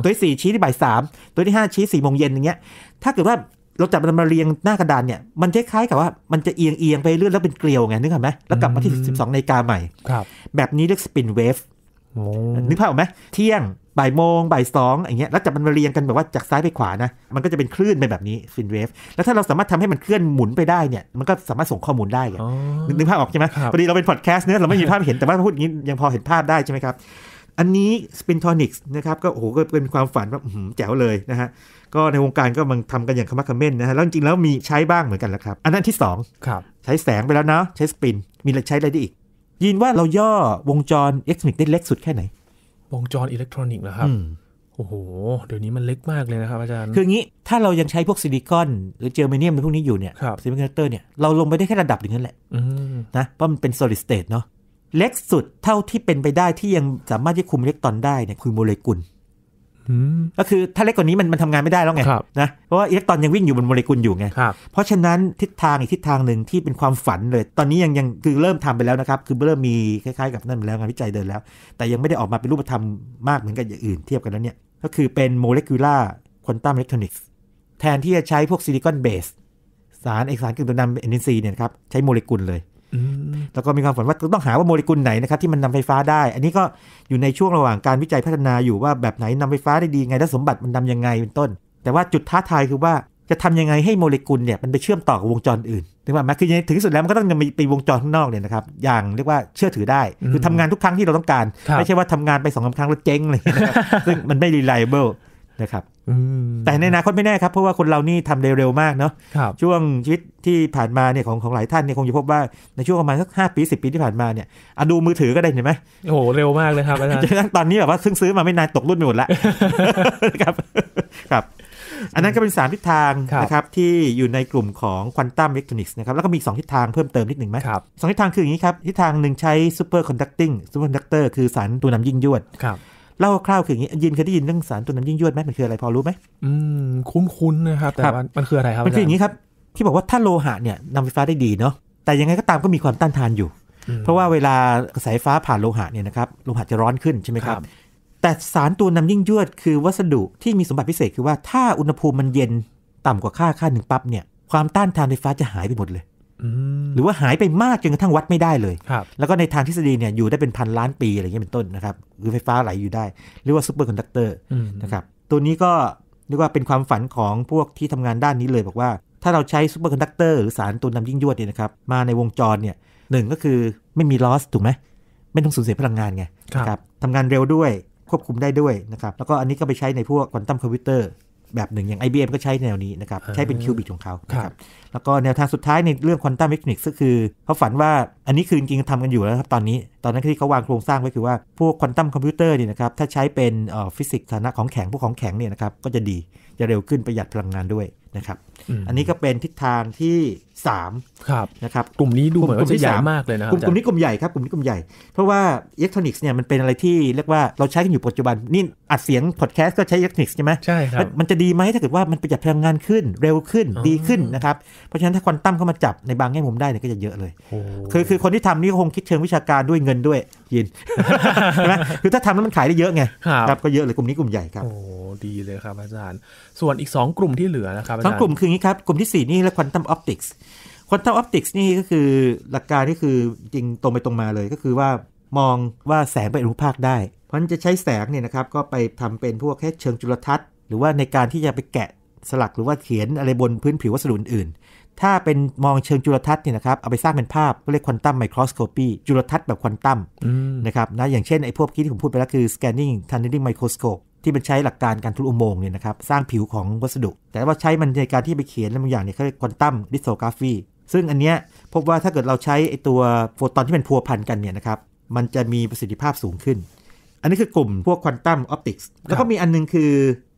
ตัวที่สี่ชี้ที่บ่ายสามตัวที่ห้าชี้สี่โมงเย็นอย่างเงี้ยถ้าเกิดว่าเราจับมันมาเรียงหน้ากระดานเนี่ยมันคล้ายๆกับว่ามันจะเอียงเอียงไปเรื่อยแล้วเป็นเกลียวไงนึกภาพไหมแล้วกลับมาที่ 12นาฬิกาใหม่แบบนี้เรียกสปินเวฟนึกภาพออกไหมเที่ยงบ่ายโมงบ่ายสองอย่างเงี้ยแล้วจับมันมาเรียงกันแบบว่าจากซ้ายไปขวานะมันก็จะเป็นคลื่นไปแบบนี้ฟินเวฟแล้วถ้าเราสามารถทำให้มันเคลื่อนหมุนไปได้เนี่ยมันก็สามารถส่งข้อมูลได้ไงนึกภาพออกใช่ไหมพอดีเราเป็นพอดแคสต์เนี่ยเราไม่มีภาพเห็นแต่ว่าพูดอย่างนี้ยังพอเห็นภาพได้ใช่ไหมครับ อันนี้สปินทอนิกส์นะครับก็โอ้โหก็เป็นความฝันว่าแจ๋วเลยนะฮะก็ในวงการก็มันทำกันอย่างขมักขม้นนะฮะแล้วจริงๆแล้วมีใช้บ้างเหมือนกันแหละครับอันนั้นที่2ครับใช้แสงไปแล้วเนาะใช้สปินมีใช้อะไรได้อีกยินว่าเราย่อวงจรเอ็กซ์มิกได้เล็กสุดแค่ไหน วงจรอิเล็กทรอนิกส์เหรอครับ โอ้โห เดี๋ยวนี้มันเล็กมากเลยนะครับอาจารย์ คืองี้ถ้าเรายังใช้พวกซิลิคอนหรือเจอร์เมเนียมหรือพวกนี้อยู่เนี่ยซิลิคอนเตอร์เนี่ย เราลงไปได้แค่ระดับอย่างนั้นแหละนะเพราะมันเป็นโซลิดสเตทเนาะเล็กสุดเท่าที่เป็นไปได้ที่ยังสามารถที่คุมอิเล็กตรอนได้เนี่ยคือโมเลกุลก็คือ ถ้าเล็กกว่านี้มันมันทำงานไม่ได้แล้วไงนะเพราะว่าอิเล็กตรอนยังวิ่งอยู่บนโมเลกุลอยู่ไง เพราะฉะนั้นทิศทางอีกทิศทางหนึ่งที่เป็นความฝันเลย ตอนนี้ยังยังคือเริ่มทำไปแล้วนะครับ คือเริ่มมีคล้ายๆกับนั่นแล้วงานวิจัยเดินแล้ว แต่ยังไม่ได้ออกมาเป็นรูปธรรมมากเหมือนกับอย่างอื่นเทียบกันแล้วเนี่ยก็คือเป็นโมเลกุล่าควอนตัมอิเล็กทรอนิกส์แทนที่จะใช้พวกซิลิคอนเบสสารเอกสารกึ่งตัวนำเอ็นซีเนี่ยครับใช้โมเลกุลเลยแล้วก็มีความฝันว่าต้องหาว่าโมเลกุลไหนนะครับที่มันนำไฟฟ้าได้ อันนี้ก็อยู่ในช่วงระหว่างการวิจัยพัฒนาอยู่ว่าแบบไหนนำไฟฟ้าได้ดีไงและสมบัติมันนำยังไงเป็นต้น แต่ว่าจุดท้าทายคือว่าจะทำยังไง ให้โมเลกุลเนี่ยมันไปเชื่อมต่อกับวงจรอื่นถึงว่าม้คือถึงที่สุดแล้วมันก็ต้องมีไปวงจรข้างนอกเนี่ยนะครับ อย่างเรียกว่าเชื่อถือได้คือทำงานทุกครั้งที่เราต้องการ ไม่ใช่ว่าทำงานไปสองสาครั้งแล้วเจ๊งเลยซึ่งมันไม่ r e l i a b l ลนะครับแต่ในอนาคตไม่แน่ครับ เพราะว่าคนเรานี่ทำเร็วๆมากเนาะช่วงชีวิตที่ผ่านมาเนี่ยของของหลายท่านเนี่ยคงจะพบว่า ในช่วงประมาณสักห้าปีสิปีที่ผ่านมาเนี่ยอดูมือถือก็ได้เห็นไหมโอ้โหเร็วมากเลยครับอาจารย์ตอนนี้แบบว่าซึ่งซื้อมาไม่นานตกรุ่นไปหมดละครับครับ อันนั้นก็เป็นสามทิศทางนะครับที่อยู่ในกลุ่มของควอนตัมอิเล็กทรอนิกส์นะครับแล้วก็มีสองทิศทางเพิ่มเติมนิดหนึ่งไหมสองทิศทางคืออย่างนี้ครับทิศทางหนึ่งใช้ซูเปอร์คอนดักติ้งซูเปอร์คอนดักเตอร์คือสารตัวนำยิ่งยวดครับเล่าคร่าวคืออย่างนี้ยินเคยได้ยินเรื่องสารตัวนั้นยิ่งยวดไหมมันคืออะไรพอรู้ไหมอืมคุ้นๆนะครับแต่มันคืออะไรครับมันคืออย่างนี้ครับที่บอกว่าถ้าโลหะเนี่ยนำไฟฟ้าได้ดีเนาะแต่ยังไงก็ตามก็มีความต้านทานอยู่ เพราะว่าเวลากระแสฟฟ้าผ่านโลหะเนี่ยนะครับโลหะจะร้อนขึ้นใช่ไหมครับแต่สารตัวนำยิ่งยวดคือวัสดุที่มีสมบัติพิเศษคือว่าถ้าอุณหภูมิมันเย็นต่ำกว่าค่าค่าหนึ่งปั๊บเนี่ยความต้านทานไฟฟ้าจะหายไปหมดเลยหรือว่าหายไปมากจนกระทั่งวัดไม่ได้เลย แล้วก็ในทางทฤษฎีเนี่ยอยู่ได้เป็นพันล้านปีอะไรเงี้ยเป็นต้นนะครับคือไฟฟ้าไหลอยู่ได้เรียกว่าซูเปอร์คอนดักเตอร์นะครับ ตัวนี้ก็เรียกว่าเป็นความฝันของพวกที่ทำงานด้านนี้เลยบอกว่า ถ้าเราใช้ซูเปอร์คอนดักเตอร์หรือสารตัวนำยิ่งยวดเนี่ยนะครับมาในวงจรเนี่ยหนึ่งก็คือไม่มีลอสถูกไหม ไม่ต้องสูญเสียพลังงานไงครับทำงานเร็วด้วยควบคุมได้ด้วยนะครับแล้วก็อันนี้ก็ไปใช้ในพวกควอนตัมคอมพิวเตอร์แบบหนึ่งอย่าง IBM ก็ใช้แนวนี้นะครับ ใช้เป็นคิวบิตของเขาครับแล้วก็แนวทางสุดท้ายในเรื่องควอนตัมเมคนิกส์ก็คือเขาฝันว่าอันนี้คือจริงๆทำกันอยู่แล้วครับตอนนี้ตอนนั้นที่เขาวางโครงสร้างไว้คือว่า พวกควอนตัมคอมพิวเตอร์เนี่ยนะครับถ้าใช้เป็นฟิสิกส์ฐานะของแข็ง พวกของแข็งเนี่ยนะครับก็จะดีจะเร็วขึ้นประหยัดพลังงานด้วยนะครับอันนี้ก็เป็นทิศทางที่สครับ นะครับ กลุ่มนี้ดูเหมือนจะใหญ่มากเลยนะครับกลุ่มนี้กลุ่มใหญ่ครับ กลุ่มนี้กลุ่มใหญ่ เพราะว่าอิเล็กทรอนิกส์เนี่ยมันเป็นอะไรที่เรียกว่าเราใช้กันอยู่ปัจจุบัน นี่อัดเสียงพอดแคสต์ก็ใช้อิเล็กทรอนิกส์ใช่ไหมใช่ครับมันจะดีไหมถ้าเกิดว่ามันประหยัดพลังงานขึ้นเร็วขึ้นดีขึ้นนะครับ เพราะฉะนั้นถ้าควอนตัมเข้ามาจับในบางแง่มุมได้เนี่ยก็จะเยอะเลยคือคือคนที่ทำนี่คงคิดเชิงวิชาการด้วยเงินด้วยยินใช่ไหมคือถ้าทำแล้วมันขายได้เยอะไง ครับ ก็เยอะเลยกลุ่มนี้กลุ่มใหญ่ครับโอ้ดีเลยครับอาจารย์ส่วนอีก 2 กลุ่มที่เหลือนะครับสองกลุ่มคืองี้ครับกลุ่มที่ 4 นี่เรียกควอนตัมออปติกส์ควอนตัมออปติกส์นี่ก็คือหลักการที่คือจริงตรงไปตรงมาเลยก็คือว่ามองว่าแสงเป็นอนุภาคได้ เพราะจะใช้แสงเนี่ยนะครับก็ไปทำเป็นพวกแค่เชิงจุลทรรศน์ หรือว่าในการที่จะไปแกะสลักหรือว่าเขียนอะไรบนพื้นผิววัสดุอื่น ถ้าเป็นมองเชิงจุลทรรศน์เนี่ยนะครับเอาไปสร้างเป็นภาพ ก็เรียกควอนตัมไมโครสโคปีจุลทรรศน์แบบควอนตัมนะครับนะอย่างเช่นไอ้พวกที่ผมพูดไปแล้วคือ scanning tunneling microscope ที่มันใช้หลักการการทุลุอุโมงค์เนี่ยนะครับสร้างผิวของวัสดุ แต่ว่าใช้มันในการที่ไปเขียนบางอย่างเนี่ยเขาเรียกควอนตัมดิสโทกราฟีซึ่งอันเนี้ยพบว่าถ้าเกิดเราใช้ไอตัวโฟตอนที่เป็นพัวพันกันเนี่ยนะครับมันจะมีประสิทธิภาพสูงขึ้น อันนี้คือกลุ่มพวกควอนตัมออปติกส์แล้วก็มีอันนึงคือ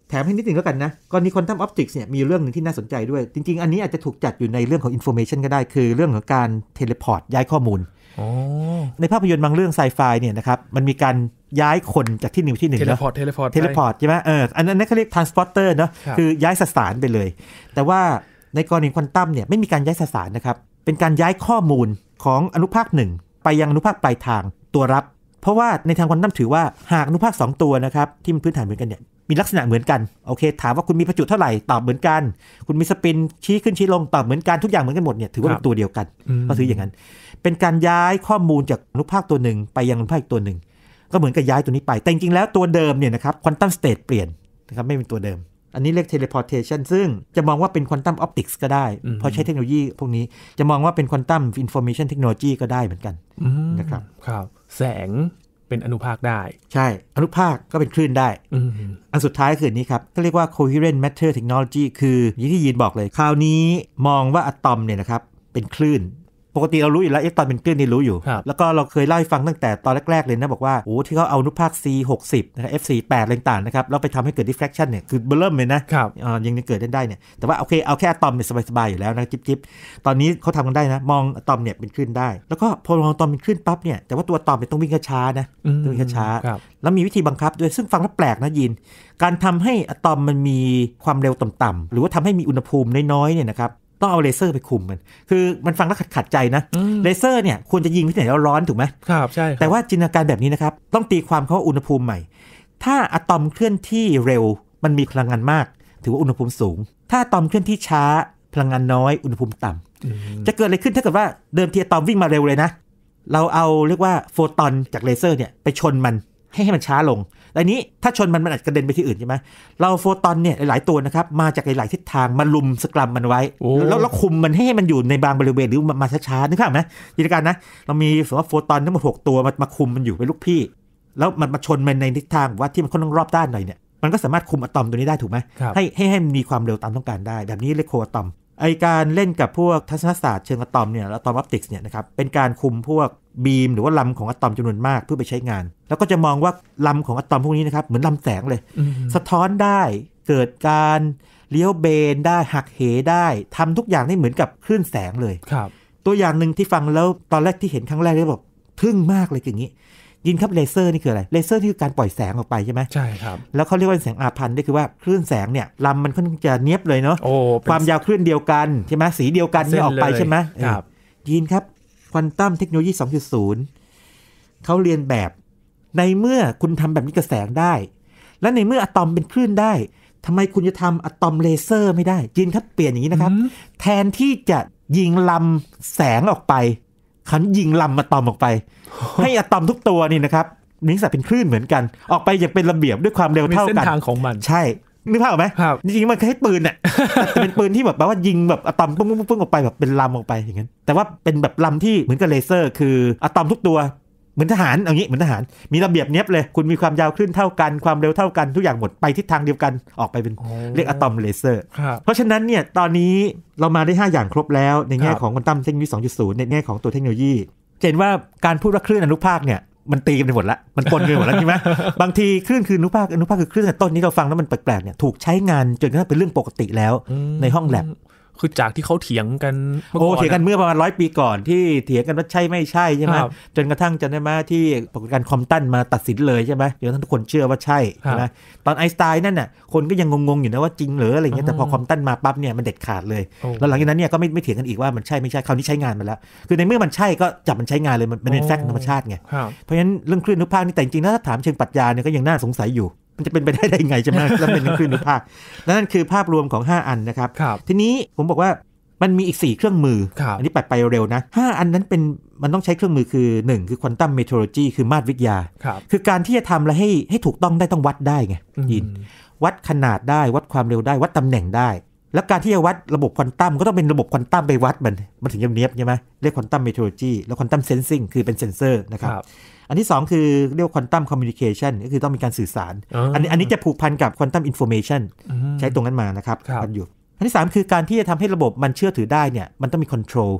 แถมให้นิดนึงแล้วกันนะกรณีควอนตัมออปติกส์เนี่ยมีเรื่องหนึ่งที่น่าสนใจด้วย จริง ๆ อันนี้อาจจะถูกจัดอยู่ในเรื่องของอินโฟเมชันก็ได้ คือเรื่องของการเทเลพอร์ตย้ายข้อมูลในภาพยนตร์บางเรื่องไซไฟเนี่ยนะครับมันมีการย้ายคนจากที่หนึ่งที่หนึ่งเนาะเทเลพอร์ตเทเลพอร์ตใช่ไหมเอออันนั้นเขาเรียกทรานสปอร์เตอร์เนาะคือย้ายสสารไปเลย แต่ว่าในกรณีควอนตัมเนี่ยไม่มีการย้ายสสารนะครับเป็นการย้ายข้อมูลของอนุภาคหนึ่ง ไปยังอนุภาคปลายทางตัวรับ เพราะว่าในทางควอนตัมถือว่าหากอนุภาค 2 ตัวนะครับที่มันพื้นฐานเหมือนกันเนี่ยมีลักษณะเหมือนกันโอเคถามว่าคุณมีประจุเท่าไหร่ตอบเหมือนกัน คุณมีสปินชี้ขึ้นชี้ลงตอบเหมือนกันทุกอย่างเหมือนกันหมดเนี่ยถือว่าเป็นตัวเดียวกันเ็าถืออย่างนั้น เป็นการย้ายข้อมูลจากอนุภาคตัวหนึ่งไปยังอนุภาคอีกตัวหนึ่งก็เหมือนกับย้ายตัวนี้ไปแต่จริงๆแล้วตัวเดิมเนี่ยนะครับควอนตัมสเตตเปลี่ยนนะครับไม่เป็นตัวเดิมอันนี้เรียก teleportation ซึ่งจะมองว่าเป็นควอนตัมออปติกส์ก็ได้เพราะใช้เทคโนโลยีพวกนี้จะมองว่าเป็นควอนตัมอินโฟมิชันเทคโนโลยีก็ได้เหมือนกันนะครับครับแสงเป็นอนุภาคได้ ใช่ อนุภาคก็เป็นคลื่นได้ อันสุดท้ายคือนี้ครับก็เรียกว่า coherent matter technology คือยี่ที่ยีนบอกเลย คราวนี้ มองว่าอะตอมเนี่ยนะครับ เป็นคลื่นปกติเรารู้อยู่แล้วเอ็กตอนเป็นเลื่อนนี่รู้อยู่ แล้วก็เราเคยเล่าให้ฟังตั้งแต่ตอนแรกๆ เลยนะบอกว่าโอ้ที่เขาเอานุภาค C 6 0นะครับ F 4 8แรงต่างนะครับ แล้วไปทำให้เกิด diffraction เนี่ยคือเบิ่มเลยนะคอ่ายังเกิดได้เนี่ย แต่ว่าโอเคเอาแค่อะตอมเนี่ยสบายๆอยู่แล้วนะจิ๊บจิบตอนนี้เขาทำกันได้นะ มองอะตอมเนี่ยเป็นคลื่นได้ แล้วก็พอมองอะตอมเป็นคลื่นปั๊บเนี่ย แต่ว่าตัวอะตอมเนี่ยต้องวิ่งช้านะ ต้องวิ่งช้าแล้วมีวิธีบังคับด้วยซึ่งฟังแล้วแปลกนะยิน การทำให้อะตอมมันมีความเร็วต่ำๆหรือว่าทำให้มีอุณหภูมิน้อยๆเนี่ยนะครับต้องเอาเลเซอร์ไปคุมมัน คือ มันฟังแล้วขัดขัดใจนะ เลเซอร์เนี่ยควรจะยิงที่ไหนแล้วร้อนถูกไหมครับใช่แต่ว่าจินตนาการแบบนี้นะครับ ต้องตีความเขาว่าอุณหภูมิใหม่ ถ้าอะตอมเคลื่อนที่เร็วมันมีพลังงานมากถือว่าอุณหภูมิสูง ถ้าอะตอมเคลื่อนที่ช้าพลังงานน้อยอุณหภูมิต่ำจะเกิดอะไรขึ้น ถ้าเกิดว่าเดิมทีอะตอมวิ่งมาเร็วเลยนะ เราเอาเรียกว่าโฟตอนจากเลเซอร์เนี่ยไปชนมันให้ให้มันช้าลง แล่นี้ถ้าชนมันมันอาจกระเด็นไปที่อื่นใช่ไหมเราโฟตอนเนี่ยหลายๆตัวนะครับ มาจากหลายๆทิศทางมาลุมสกรัมมันไว้แล้วเราคุมมันให้มันอยู่ในบางบริเวณหรือมาช้าๆนึกภาพไหมยินการนะ เรามีสมมติโฟตอนทั้งหมดหกตัวมามาคุมมันอยู่เป็นลูกพี่ แล้วมันมาชนมันในทิศทางว่าที่มันค่อนข้างรอบด้านหน่อยเนี่ย มันก็สามารถคุมอะตอมตัวนี้ได้ถูกไหมให้ให้มีความเร็วตามต้องการได้ แบบนี้เรียกโคอะตอมไอการเล่นกับพวกทัศนศาสตร์เชิงอะตอมเนี่ยอะตอมออปติกส์เนี่ยนะครับเป็นการคุมพวกบีมหรือว่าลำของอะตอมจำนวนมากเพื่อไปใช้งาน แล้วก็จะมองว่าลำของอะตอมพวกนี้นะครับเหมือนลำแสงเลย สะท้อนได้เกิดการเลี้ยวเบนได้หักเหได้ ทำทุกอย่างได้เหมือนกับคลื่นแสงเลยครับ ตัวอย่างหนึ่งที่ฟังแล้วตอนแรกที่เห็นครั้งแรกเลยบอกทึ่งมากเลยอย่างนี้ยินครับเลเซอร์นี่คืออะไรเลเซอร์นี่คือการปล่อยแสงออกไปใช่ไหมใช่ครับ แล้วเขาเรียกว่าแสงอาพันธ์ได้คือว่าคลื่นแสงเนี่ยลำมันค่อนข้างจะเนี้ยบเลยเนาะความยาวคลื่นเดียวกันใช่ไหมสีเดียวกันนี่ออกไปใช่ไหมครับ ยินครับควอนตัมเทคโนโลยี2.0 เขาเรียนแบบในเมื่อคุณทำแบบนี้กับแสงได้ และในเมื่ออะตอมเป็นคลื่นได้ทำไมคุณจะทำอะตอมเลเซอร์ไม่ได้ ยินครับเปลี่ยนอย่างนี้นะครับ แทนที่จะยิงลำแสงออกไปเันยิงลำมาตอมออกไป ให้อะตอมทุกตัวนี่นะครับนิสัยเป็นคลื่นเหมือนกัน ออกไปอย่างเป็นระเบียบด้วยความเร็วเท่ากันเส้นทางของมันใช่นึกภาพออกไหมจริงๆมันคล้ายปืนเนี่ยแต่เป็นปืนที่แบบแปลว่ายิงแบบอะตอมปุ้งปุ้งปุ้งออกไปแบบเป็นลำออกไปอย่างนั้นแต่ว่าเป็นแบบลำที่เหมือนกับเลเซอร์คืออะตอมทุกตัวเหมือนทหารเอางี้เหมือนทหารมีระเบียบเนี้ยบเลย คุณมีความยาวคลื่นเท่ากันความเร็วเท่ากันทุกอย่างหมดไปทิศทางเดียวกันออกไปเป็นเรียกอะตอมเลเซอร์เพราะฉะนั้นเนี่ยตอนนี้เรามาได้ 5 อย่างครบแล้วในแง่ของควอนตัมเทคโนโลยี2.0 ในแง่ของตัวเทคโนโลยีเห็นว่าการพูดว่าคลื่นอนุภาคเนี่ยมันตีกันไปหมดละมันปนกันหมดแล้วใช่ไหมบางทีคลื่นคืออนุภาคอนุภาคคือคลื่นแต่ต้นนี้เราฟังแล้วมันแปลกๆเนี่ยถูกใช้งานจนกระทั่งเป็นเรื่องปกติแล้วในห้องแลบคือจากที่เขาเถียงกันโอ้เถียงกันเมื่อประมาณร้อยปีก่อนที่เถียงกันว่าใช่ไม่ใช่ใช่ไหมจนกระทั่งจนได้ไหมที่ปรากฏการคอมตันมาตัดสินเลยใช่ไหมจนกระทั่งทุกคนเชื่อว่าใช่ใช่ไหมตอนไอสไตน์นั่นน่ะคนก็ยังงงๆอยู่นะว่าจริงหรืออะไรเงี้ยแต่พอคอมตันมาปั๊บเนี่ยมันเด็ดขาดเลยแล้วหลังจากนั้นเนี่ยก็ไม่ไม่เถียงกันอีกว่ามันใช่ไม่ใช่คราวนี้ใช้งานมาแล้ว คือในเมื่อมันใช่ก็จับมันใช้งานเลยมันเป็นแฟกต์ธรรมชาติไงเพราะฉะนั้นเรื่องคลื่นนุภาคนี่แต่จริงๆถ้าถามเชิงปรัชญาเนี่ยก็ยังน่าสงสัยอยู่มันจะเป็นไปได้ได้ไงใช่ไหม แล้วเป็นคลื่นหรือภาค นั่นคือภาพรวมของ 5 อันนะครับ ทีนี้ผมบอกว่ามันมีอีก 4 เครื่องมือ อันนี้ัปไปเร็วนะ 5 อันนั้นเป็นมันต้องใช้เครื่องมือคือ 1 คือควอนตัมเมโทรโลจีคือมาตรวิทยาคคือการที่จะทำแล้วให้ให้ถูกต้องได้ต้องวัดได้ไงยิน วัดขนาดได้วัดความเร็วได้วัดตำแหน่งได้ แล้วการที่จะวัดระบบควอนตัมก็ต้องเป็นระบบควอนตัมไปวัดมันมันถึงจะเนียบใช่ไหมเรียกควอนตัมเมโทรโลจีแล้วควอนตัมเซนซิงคือเป็นเซนเซอร์นะครับอันที่2คือเรียกควอนตัมคอมมิวนิเคชันก็คือต้องมีการสื่อสาร อันนี้อันนี้จะผูกพันกับควอนตัมอินโฟเมชันใช้ตรงนั้นมานะครับกันอยู่ อันที่ 3 คือการที่จะทำให้ระบบมันเชื่อถือได้เนี่ย มันต้องมีคอนโทรล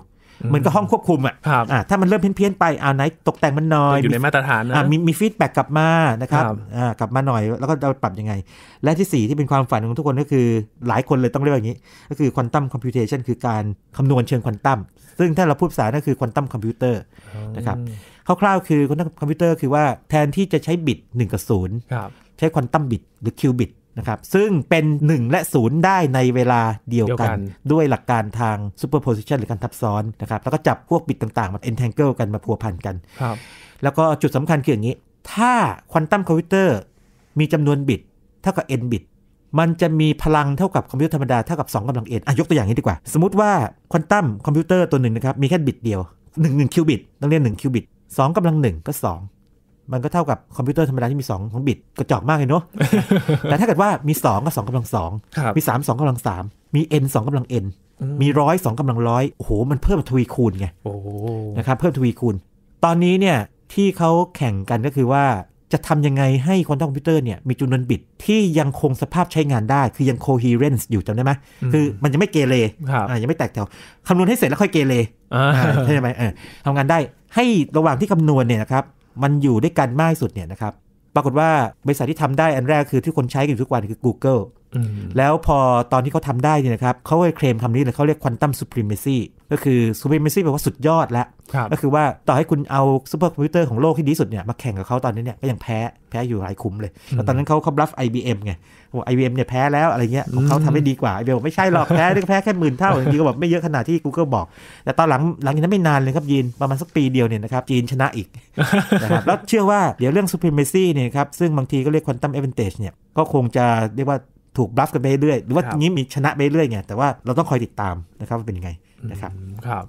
เหมือนกับห้องควบคุมอ่ะถ้ามันเริ่มเพี้ยนไป อ่าไหนตกแต่งมันหน่อย อยู่ในมาตรฐานนะ มีมีฟีดแบ็กกลับมา นะครับ กลับมาหน่อย แล้วก็เราปรับยังไง และที่ 4 ที่เป็นความฝันของทุกคนก็คือ หลายคนเลยต้องเรียกอย่างนี้ ก็คือควอนตัมคอมพิวเทชันคือการคำนวณเชิงควอนตัม ซึ่งถ้าเราพูดภาษาก็คือควอนตัมคอมพิวเตอร์นะครับ คร่าวๆคือควอนตัมคอมพิวเตอร์คือว่าแทนที่จะใช้บิต1กับ0ใช้ควอนตัมบิตหรือคิวบิตนะครับซึ่งเป็น 1 และ 0 ได้ในเวลาเดียวกันด้วยหลักการทาง superposition หรือการทับซ้อนนะครับแล้วก็จับพวกบิตต่าง ๆมา entangle กันมาพัวพันกันครับแล้วก็จุดสำคัญคืออย่างนี้ ถ้าควอนตัมคอมพิวเตอร์มีจำนวนบิตเท่ากับ n บิตมันจะมีพลังเท่ากับคอมพิวเตอร์ธรรมดา เท่ากับ 2กำลังเอ็นยกตัวอย่างนี้ดีกว่า สมมติว่าควอนตัมคอมพิวเตอร์ตัวหนึ่งนะครับมีแค่บิตเดียว1 1คิวบิตต้องเรียก1คิวบิต2กำลัง1ก็2มันก็เท่ากับคอมพิวเตอร์ธรรมดาที่มี2ของบิตกระจอกมากเลยเนาะแต่ถ้าเกิดว่ามี 2 ก็2กำลัง2มี3 2กำลัง3มี n 2กำลัง n มีร้อยสองกำลังร้อยโอ้โหมันเพิ่มทวีคูณไงนะครับเพิ่มทวีคูณ ตอนนี้เนี่ยที่เขาแข่งกันก็คือว่าจะทำยังไงให้คอนตังคอมพิวเตอร์เนี่ยมีจำนวนบิตที่ยังคงสภาพใช้งานได้ คือยัง c o h e r e n ซ์อยู่จำได้ไหม คือมันจะไม่เกเรยังไม่แตกแถวคำนวณให้เสร็จแล้วค่อยเกเรใช่ไหมทำงานได้ให้ระหว่างที่คำนวณเนี่ยนะครับมันอยู่ด้วยกันมากสุดเนี่ยนะครับ ปรากฏว่าบริษัทที่ทำได้อันแรกคือที่คนใช้กันทุกวันคือ Google แล้วพอตอนที่เขาทำได้เนี่ยนะครับเขาเลยเคลมคำนี้เลยเขาเรียกควอนตัมซูเปอร์เมซีก็คือซูเปอร์เมซีแปลว่าสุดยอดแล้ว ก็คือว่าต่อให้คุณเอาซูเปอร์คอมพิวเตอร์ของโลกที่ดีสุดเนี่ยมาแข่งกับเขาตอนนี้เนี่ยก็ยังแพ้แพ้อยู่หลายคุ้มเลยแล้วตอนนั้นเขาเขาบลัฟ IBM ไงบอก IBM เนี่ยแพ้แล้วอะไรเงี้ยของเขาทำได้ดีกว่าไอบีเอมไม่ใช่หรอกแพ้แพ้แค่หมื่นเท่าอย่างนี้ก็บอกไม่เยอะขนาดที่ Google บอกแต่ตอนหลังหลังจากนั้นไม่นานเลยครับยีนประมาณสักปีเดียวเนี่ยนะครับจีนชนะอีกนะครับแล้วเชื่อว่าเดี๋ยวเรื่อง supremacy เนี่ยครับซึ่งบางทีก็เรียก quantum advantage เนี่ยก็คงจะเรียกว่าถูกบลัฟกันไปเรื่อยหรือว่านี้มีชนะไปเรื่อยไงแต่ว่าเราต้องคอยติดตามนะครับว่าเป็นยังไงนะครับครับ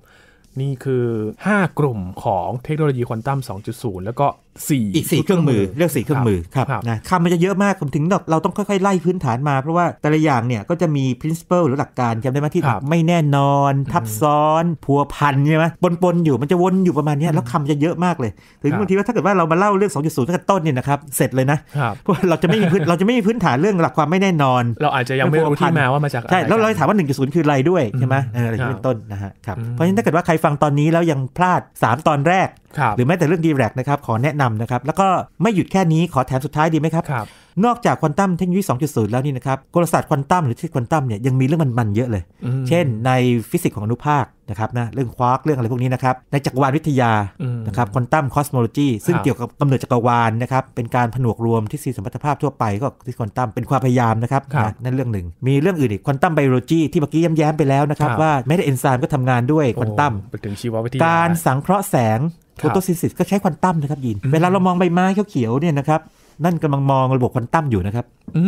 นี่คือ 5 กลุ่มของเทคโนโลยีควอนตัม2.0 แล้วก็สี่อีกสี่เครื่องมือเลือกสี่เครื่องมือครับนะคำมันจะเยอะมากผมถึงเราต้องค่อย ๆไล่พื้นฐานมา เพราะว่าแต่ละอย่างเนี่ยก็จะมี principle หรือหลักการจำได้ไหมที่ไม่แน่นอน ทับซ้อน พัวพันใช่ไหมปนๆ อยู่มันจะวนอยู่ประมาณนี้แล้วคำจะเยอะมากเลย ถึงบางทีว่าถ้าเกิดว่าเรามาเล่าเรื่อง2.0ตั้งแต่ต้นเนี่ยนะครับ เสร็จเลยนะเพราะเราจะไม่มีพื้นเราจะไม่มีพื้นฐานเรื่องหลักความไม่แน่นอน เราอาจจะยังไม่รู้ที่มาว่ามาจากใช่แล้วเราถามว่า1.0คืออะไรด้วยใช่ไหมอะไรเป็นต้นนะฮะครับเพราะฉะนั้นถ้าเกิดว่าใครฟังตอนนี้แล้วยังพลาด 3 ตอนแรกหรือแม้แต่เรื่องดีแรกนะครับ ขอแนะนำนะครับ แล้วก็ไม่หยุดแค่นี้ ขอแถมสุดท้ายดีไหมครับรบนอกจากควอนตัมเทคโนโลยี 2.0 แล้วนี่นะครับ กลศาสตร์ควอนตัมหรือทฤษฎีควอนตัมเนี่ยยังมีเรื่องมัน ๆ เยอะเลย เช่นในฟิสิกส์ของอนุภาคนะครับนะ เรื่องควาร์กเรื่องอะไรพวกนี้นะครับ ในจักรวาลวิทยานะครับ ควอนตัมคอสโมโลจีซึ่งเกี่ยวกับกำเนิดจักรวาลนะครับ เป็นการผนวกรวมทฤษฎีสมรรถภาพทั่วไปก็ทฤษฎีควอนตัมเป็นความพยายามนะครับนะนั่นเรื่องหนึ่ง มีเรื่องอื่นอีก ควอนตัมไบโอโลจีที่เมื่อกี้ย้แย้มไปแล้วนะครับ ว่าแม้แต่เอนไซม์ก็ทำงานด้วยควอนตัมไปถึงชีววิทยาการ สังเคราะห์แสงโฟโตซินธิสก็ใช้ควอนตัมนะครับยิน เวลาเรามองใบไม้เขียวๆเนี่ยนะครับนั่นกำลังมองระบบควอนตัมอยู่นะครับ อื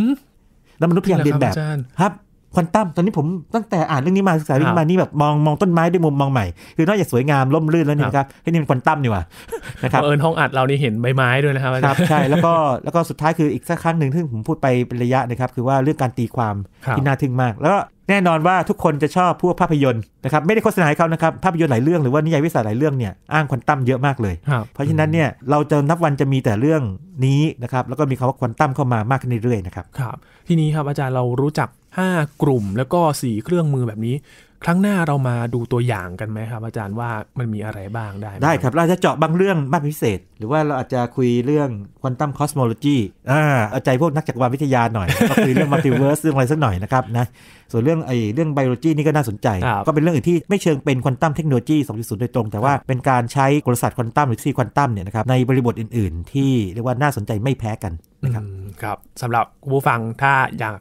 แล้วมนุษย์พยายามเรียนแบบครับควอนตัมตอนนี้ผมตั้งแต่อ่านเรื่องนี้มาศึกษาเรื่องมานี่แบบมองมองต้นไม้ด้วยมุมมองใหม่คือนอกจากสวยงามล่มรื่นแล้วนี่นะครับนี่เป็นควอนตัมนี่ว่านะครับเอิญห้องอัดเรานี่เห็นใบไม้ด้วยนะครับครับใช่แล้วก็แล้วก็สุดท้ายคืออีกสักครั้งหนึ่งที่ผมพูดไปเป็นระยะนะครับ คือว่าเรื่องการตีความที่น่าทึ่งมาก แล้วแน่นอนว่าทุกคนจะชอบพวกภาพยนตร์นะครับ ไม่ได้โฆษณาให้เขานะครับภาพยนตร์หลายเรื่องหรือว่านิยายวิสาหลายเรื่องเนี่ยอ้างควอนตัมเยอะมากเลย เพราะฉะนั้นเนี่ยเราจะนับวันจะมีแต่เรื่องนี้นะครับแล้วก็มีคำว่าควอนตัมเข้ามามากขึ้นเรื่อยๆนะครับครับทีนี้ครับ อาจารย์เรารู้จัก5 กลุ่มแล้วก็ 4 เครื่องมือแบบนี้ ครั้งหน้าเรามาดูตัวอย่างกันไหมครับอาจารย์ว่ามันมีอะไรบ้างได้ ได้ครับเราจะเจาะบางเรื่องมากพิเศษ หรือว่าเราอาจจะคุยเรื่องควอนตัมคอสโมโลจีอ่าเอาใจพวกนักจักรวาลวิทยาหน่อย ก็คุยเรื่องมัลติเวิร์สเรื่องอะไรสักหน่อยนะครับนะส่วนเรื่องไอ้เรื่องไบโอโลจีนี่ก็น่าสนใจก็เป็นเรื่องอื่นที่ ไม่เชิงเป็นควอนตัมเทคโนโลยี2.0โดยตรงแต่ว่าเป็นการใช้กลศาสตร์ควอนตัมหรือซีควอนตัมเนี่ยนะครับในบริบทอื่น ๆ ที่เรียกว่าน่าสนใจไม่แพ้กันนะครับครับสำหรับผู้ฟังถ้าอยาก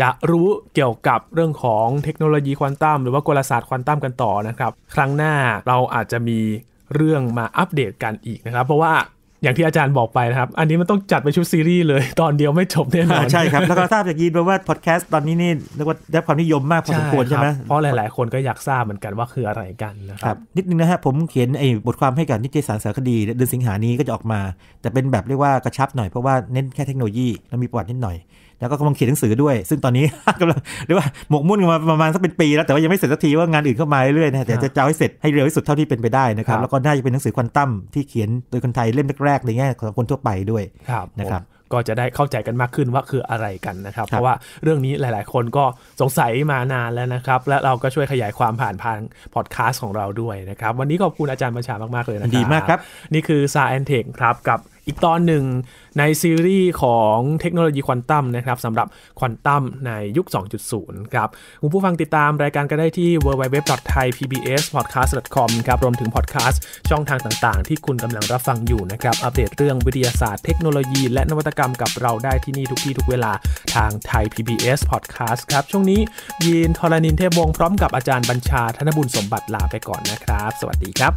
จะรู้เกี่ยวกับเรื่องของเทคโนโลยีควอนตัมหรือว่ากลศาสตร์ควอนตัมกันต่อนะครับ ครั้งหน้าเราอาจจะมีเรื่องมาอัปเดตกันอีกนะครับ เพราะว่าอย่างที่อาจารย์บอกไปนะครับอันนี้มันต้องจัดเป็นชุดซีรีส์เลย ตอนเดียวไม่จบแน่นอนใช่ครับ แล้วก็ทราบจากยีนมาว่าพอดแคสต์ตอนนี้นี่เรียกว่าได้ความนิยมมากพอสมควรใช่ไหมเพราะหลายๆ คนก็อยากทราบเหมือนกันว่าคืออะไรกันนะครับนิดนึงนะฮะผมเขียนไอ้บทความให้กับนิตยสารสารคดีเดือนสิงหานี้ก็จะออกมา แต่เป็นแบบเรียกว่ากระชับหน่อยเพราะว่าเน้นแค่เทคโนโลยีแล้วมีประวัตินิดหน่อยแล้วก็กำลังเขียนหนังสือด้วย ซึ่งตอนนี้กำลังเรียกว่าหมกมุ่นมาประมาณสักเป็นปี แล้วแต่ว่ายังไม่เสร็จสักทีว่างานอื่นเข้ามาเรื่อยๆนะแต่จะจาให้เสร็จให้เร็วที่สุดเท่าที่เป็นไปได้นะครับแล้วก็น่าจะเป็นหนังสือควอนตัมที่เขียนโดยคนไทยเล่มแรกๆในแง่ของคนทั่วไปด้วยนะครับก็จะได้เข้าใจกันมากขึ้นว่าคืออะไรกันนะครับเพราะว่าเรื่องนี้หลายๆ คนก็สงสัยมานานแล้วนะครับ และเราก็ช่วยขยายความผ่านพางพอดแคสต์ของเราด้วยนะครับ วันนี้ขอบคุณอาจารย์ประชามากๆเลยนะครับดีมากครับ นี่คือซาแอนเทคครับกับอีกตอนหนึ่งในซีรีส์ของเทคโนโลยีควอนตัมนะครับสำหรับควอนตัมในยุค 2.0ครับคุณผู้ฟังติดตามรายการก็ได้ที่ www.thaipbspodcast.com ครับรวมถึงพอดแคสต์ช่องทางต่างๆที่คุณกำลังรับฟังอยู่นะครับอัปเดตเรื่องวิทยาศาสตร์เทคโนโลยีและนวัตกรรมกับเราได้ที่นี่ทุกที่ทุกเวลาทางไทย PBS Podcast ครับช่วงนี้ยีนทรณินเทพวงพร้อมกับอาจารย์บัญชาธนบุญสมบัติลาไปก่อนนะครับสวัสดีครับ